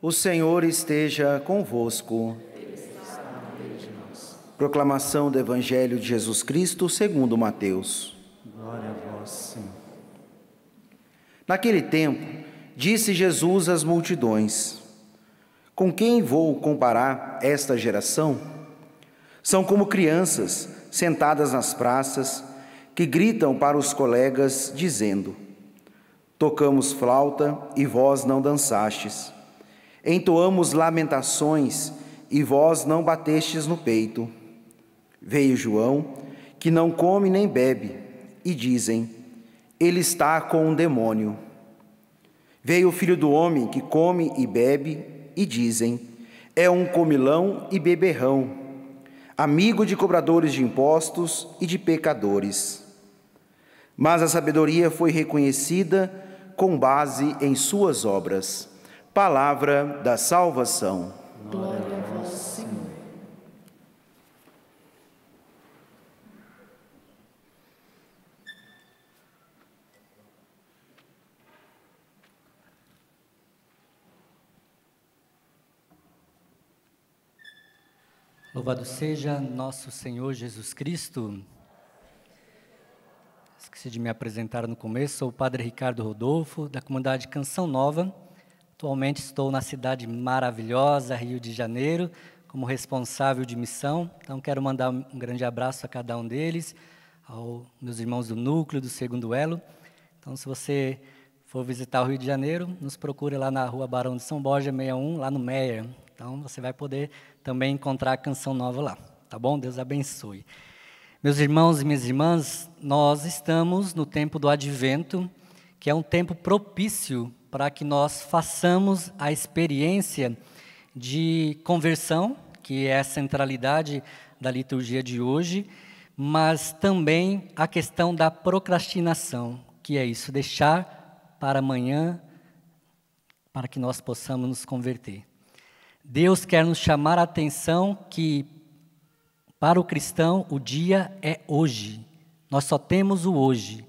O Senhor esteja convosco. Proclamação do Evangelho de Jesus Cristo segundo Mateus. Glória a vós, Senhor. Naquele tempo, disse Jesus às multidões: Com quem vou comparar esta geração? São como crianças sentadas nas praças que gritam para os colegas dizendo: Tocamos flauta e vós não dançastes. Entoamos lamentações e vós não batestes no peito. Veio João, que não come nem bebe, e dizem: Ele está com um demônio. Veio o filho do homem, que come e bebe, e dizem: É um comilão e beberrão, amigo de cobradores de impostos e de pecadores. Mas a sabedoria foi reconhecida com base em suas obras. Palavra da salvação. Glória a vós, Senhor. Louvado seja nosso Senhor Jesus Cristo esqueci de me apresentar no começo, sou o Padre Ricardo Rodolfo, da comunidade Canção Nova. Atualmente estou na cidade maravilhosa, Rio de Janeiro, como responsável de missão. Então quero mandar um grande abraço a cada um deles, aos meus irmãos do núcleo, do segundo elo. Então se você for visitar o Rio de Janeiro, nos procure lá na Rua Barão de São Borja 61, lá no Meia Então você vai poder também encontrar a canção nova lá, tá bom? Deus abençoe. Meus irmãos e minhas irmãs, nós estamos no tempo do advento, que é um tempo propício para que nós façamos a experiência de conversão, que é a centralidade da liturgia de hoje, mas também a questão da procrastinação, que é isso, deixar para amanhã para que nós possamos nos converter. Deus quer nos chamar a atenção que para o cristão, o dia é hoje. Nós só temos o hoje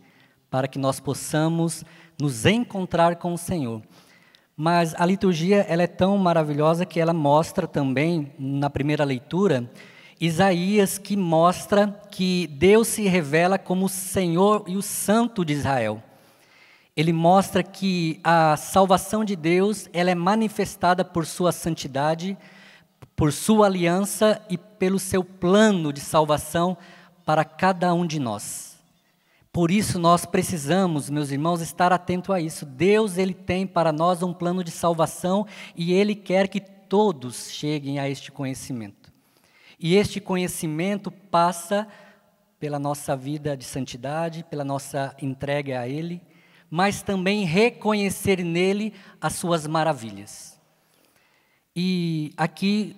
para que nós possamos nos encontrar com o Senhor. Mas a liturgia ela é tão maravilhosa que ela mostra também na primeira leitura Isaías que mostra que Deus se revela como o Senhor e o Santo de Israel. Ele mostra que a salvação de Deus ela é manifestada por sua santidade, por sua aliança e pelo seu plano de salvação para cada um de nós. Por isso nós precisamos, meus irmãos, estar atento a isso. Deus ele tem para nós um plano de salvação e ele quer que todos cheguem a este conhecimento. E este conhecimento passa pela nossa vida de santidade, pela nossa entrega a ele, mas também reconhecer nele as suas maravilhas. E aqui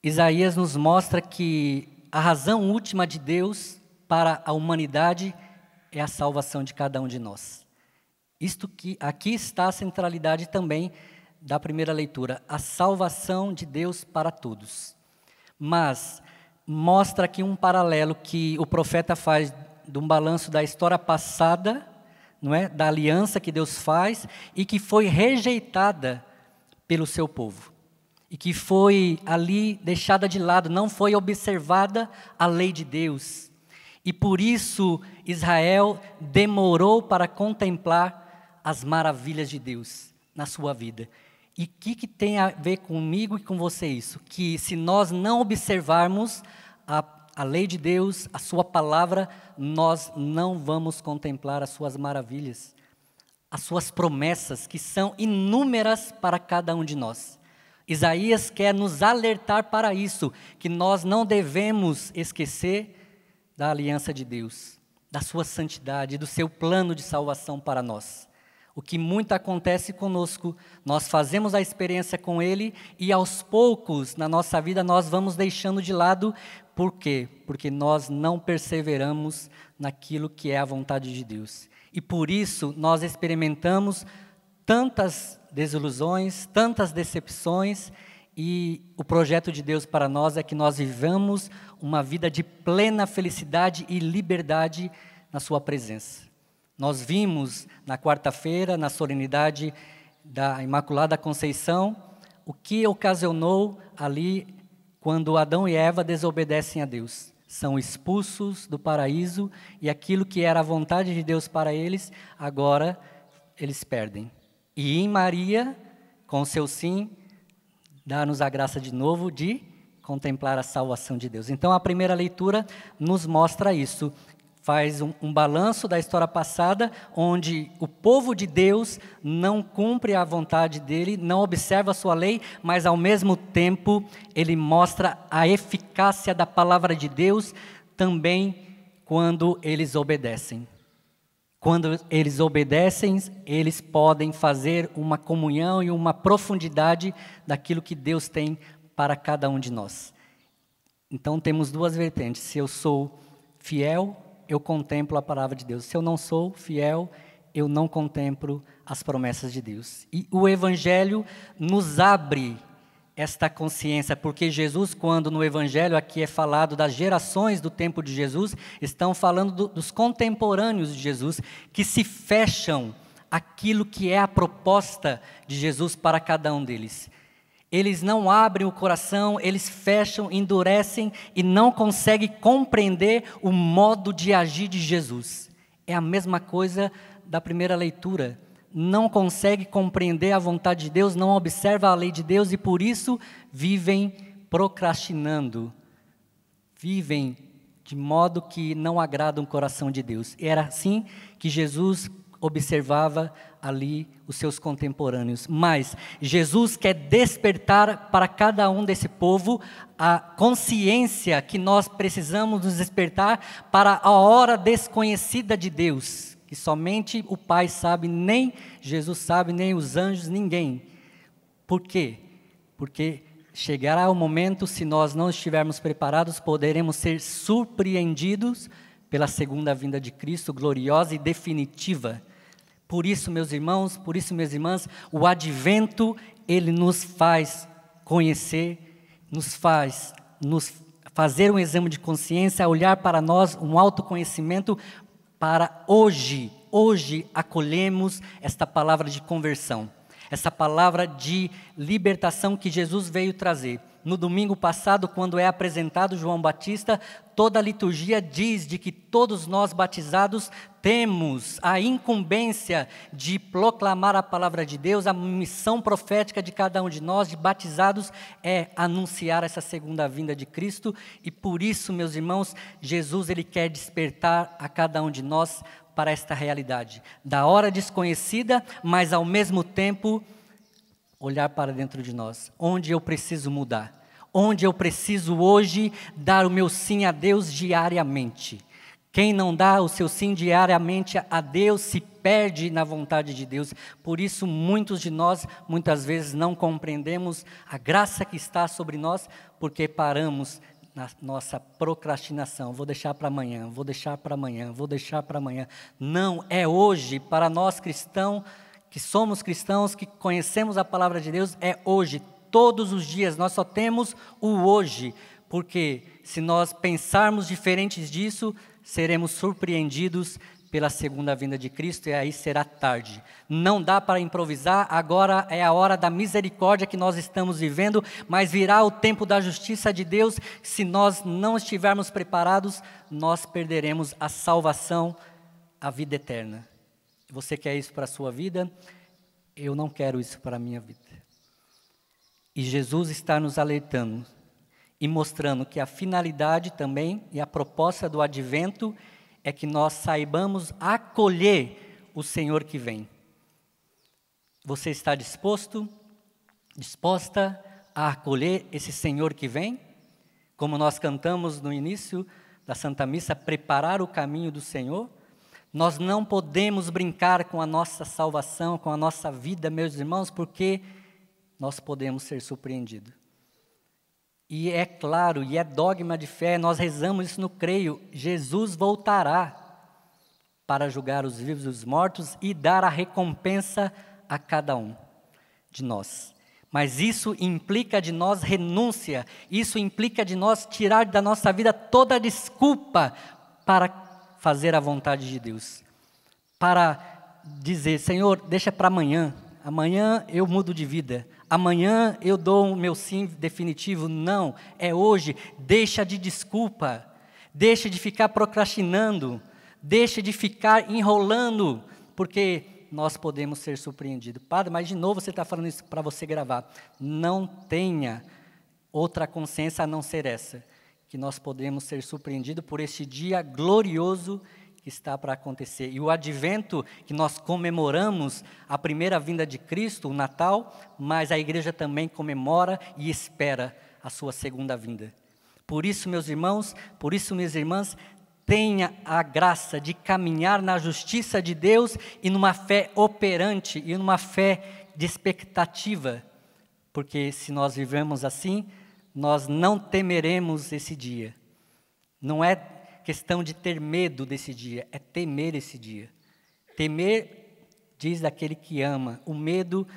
Isaías nos mostra que a razão última de Deus para a humanidade é a salvação de cada um de nós. Isto que aqui está a centralidade também da primeira leitura, a salvação de Deus para todos. Mas mostra aqui um paralelo que o profeta faz de um balanço da história passada, não é, da aliança que Deus faz e que foi rejeitada pelo seu povo e que foi ali deixada de lado, não foi observada a lei de Deus. E por isso Israel demorou para contemplar as maravilhas de Deus na sua vida. E o que, que, tem a ver comigo e com você isso? Que se nós não observarmos a, a lei de Deus, a sua palavra, nós não vamos contemplar as suas maravilhas, as suas promessas, que são inúmeras para cada um de nós. Isaías quer nos alertar para isso, que nós não devemos esquecer da aliança de Deus, da sua santidade, do seu plano de salvação para nós. O que muito acontece conosco, nós fazemos a experiência com Ele e aos poucos na nossa vida nós vamos deixando de lado, por quê? Porque nós não perseveramos naquilo que é a vontade de Deus. E por isso nós experimentamos tantas desilusões, tantas decepções, e o projeto de Deus para nós é que nós vivamos uma vida de plena felicidade e liberdade na Sua presença. Nós vimos na quarta-feira, na solenidade da Imaculada Conceição, o que ocasionou ali quando Adão e Eva desobedecem a Deus. São expulsos do paraíso e aquilo que era a vontade de Deus para eles, agora eles perdem. E em Maria, com seu sim, dá-nos a graça de novo de contemplar a salvação de Deus. Então, a primeira leitura nos mostra isso. Faz um, um, balanço da história passada, onde o povo de Deus não cumpre a vontade dele, não observa a sua lei, mas ao mesmo tempo ele mostra a eficácia da palavra de Deus também quando eles obedecem. Quando eles obedecem, eles podem fazer uma comunhão e uma profundidade daquilo que Deus tem para cada um de nós. Então temos duas vertentes. Se eu sou fiel, eu contemplo a palavra de Deus. Se eu não sou fiel, eu não contemplo as promessas de Deus. E o evangelho nos abre esta consciência, porque Jesus, quando no Evangelho aqui é falado das gerações do tempo de Jesus, estão falando do, dos contemporâneos de Jesus que se fecham aquilo que é a proposta de Jesus para cada um deles. Eles não abrem o coração, eles fecham, endurecem e não conseguem compreender o modo de agir de Jesus. É a mesma coisa da primeira leitura não consegue compreender a vontade de Deus, não observa a lei de Deus e por isso vivem procrastinando. Vivem de modo que não agradam o coração de Deus. E era assim que Jesus observava ali os seus contemporâneos. Mas Jesus quer despertar para cada um desse povo a consciência que nós precisamos nos despertar para a hora desconhecida de Deus que somente o Pai sabe, nem Jesus sabe, nem os anjos, ninguém. Por quê? Porque chegará o momento, se nós não estivermos preparados, poderemos ser surpreendidos pela segunda vinda de Cristo, gloriosa e definitiva. Por isso, meus irmãos, por isso, minhas irmãs, o advento, ele nos faz conhecer, nos faz nos fazer um exame de consciência, olhar para nós, um autoconhecimento para hoje, hoje acolhemos esta palavra de conversão, essa palavra de libertação que Jesus veio trazer. No domingo passado, quando é apresentado João Batista, toda a liturgia diz de que todos nós batizados temos a incumbência de proclamar a palavra de Deus, a missão profética de cada um de nós, de batizados, é anunciar essa segunda vinda de Cristo, e por isso, meus irmãos, Jesus ele quer despertar a cada um de nós para esta realidade, da hora desconhecida, mas ao mesmo tempo olhar para dentro de nós, onde eu preciso mudar onde eu preciso hoje dar o meu sim a Deus diariamente. Quem não dá o seu sim diariamente a Deus se perde na vontade de Deus. Por isso, muitos de nós, muitas vezes, não compreendemos a graça que está sobre nós, porque paramos na nossa procrastinação. Vou deixar para amanhã, vou deixar para amanhã, vou deixar para amanhã. Não, é hoje, para nós cristãos que somos cristãos, que conhecemos a palavra de Deus, é hoje todos os dias, nós só temos o hoje, porque se nós pensarmos diferentes disso, seremos surpreendidos pela segunda vinda de Cristo e aí será tarde. Não dá para improvisar, agora é a hora da misericórdia que nós estamos vivendo, mas virá o tempo da justiça de Deus. Se nós não estivermos preparados, nós perderemos a salvação, a vida eterna. Você quer isso para a sua vida? Eu não quero isso para a minha vida. E Jesus está nos alertando e mostrando que a finalidade também e a proposta do advento é que nós saibamos acolher o Senhor que vem. Você está disposto, disposta a acolher esse Senhor que vem? Como nós cantamos no início da Santa Missa, preparar o caminho do Senhor? Nós não podemos brincar com a nossa salvação, com a nossa vida, meus irmãos, porque nós podemos ser surpreendidos. E é claro, e é dogma de fé, nós rezamos isso no creio: Jesus voltará para julgar os vivos e os mortos e dar a recompensa a cada um de nós. Mas isso implica de nós renúncia, isso implica de nós tirar da nossa vida toda a desculpa para fazer a vontade de Deus, para dizer: Senhor, deixa para amanhã, amanhã eu mudo de vida, amanhã eu dou o meu sim definitivo. Não, é hoje. Deixa de desculpa, deixa de ficar procrastinando, deixa de ficar enrolando, porque nós podemos ser surpreendidos. Padre, mas de novo você está falando isso para você gravar. Não tenha outra consciência a não ser essa, que nós podemos ser surpreendidos por este dia glorioso está para acontecer. E o advento que nós comemoramos a primeira vinda de Cristo, o Natal, mas a igreja também comemora e espera a sua segunda vinda. Por isso, meus irmãos, por isso, minhas irmãs, tenha a graça de caminhar na justiça de Deus e numa fé operante e numa fé de expectativa, porque se nós vivemos assim, nós não temeremos esse dia. Não é questão de ter medo desse dia, é temer esse dia. Temer, diz aquele que ama. O medo,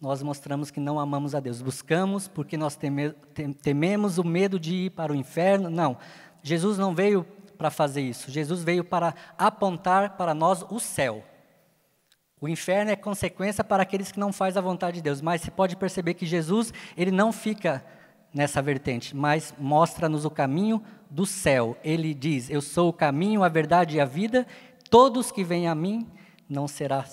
nós mostramos que não amamos a Deus. Buscamos porque nós teme, tememos o medo de ir para o inferno. Não, Jesus não veio para fazer isso. Jesus veio para apontar para nós o céu. O inferno é consequência para aqueles que não fazem a vontade de Deus. Mas você pode perceber que Jesus, ele não fica nessa vertente, mas mostra-nos o caminho do céu. Ele diz: Eu sou o caminho, a verdade e a vida. Todos que vêm a mim não serão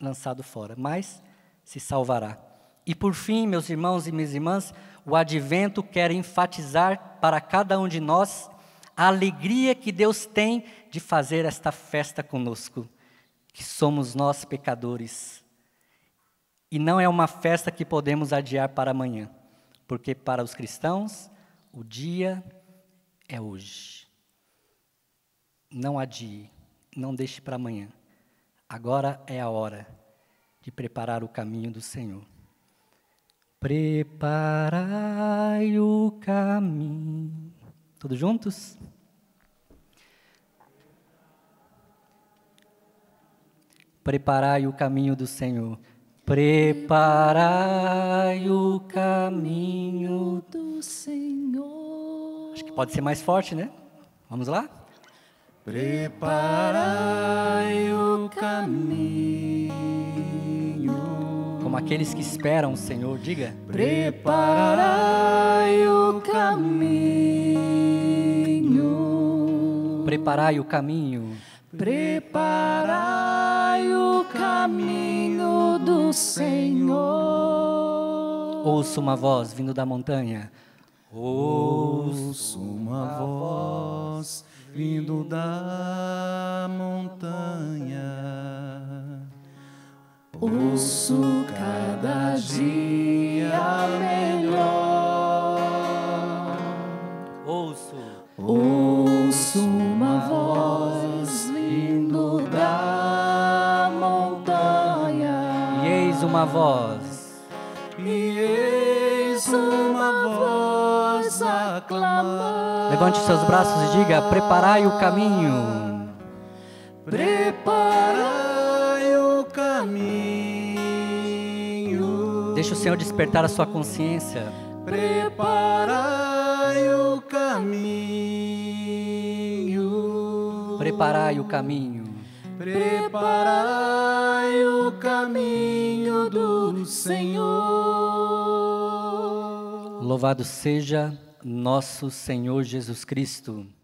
lançado fora, mas se salvará. E por fim, meus irmãos e minhas irmãs, o advento quer enfatizar para cada um de nós a alegria que Deus tem de fazer esta festa conosco, que somos nós pecadores. E não é uma festa que podemos adiar para amanhã porque para os cristãos o dia é hoje. Não adie, não deixe para amanhã. Agora é a hora de preparar o caminho do Senhor. Preparai o caminho. Todos juntos? Preparai o caminho do Senhor Preparai o caminho do Senhor. Acho que pode ser mais forte, né? Vamos lá? Preparai o caminho. Como aqueles que esperam o Senhor, diga. Preparai o caminho. Preparai o caminho. Preparai o caminho do Senhor. Ouço uma voz vindo da montanha. Ouço uma voz vindo da montanha. Ouço cada dia melhor. Ouço. Ouço uma voz. E eis uma voz clamar. Levante seus braços e diga: Preparai o caminho. Preparai o caminho. Deixa o Senhor despertar a sua consciência. Preparai o caminho. Preparai o caminho. Preparai o caminho do Senhor. Louvado seja nosso Senhor Jesus Cristo.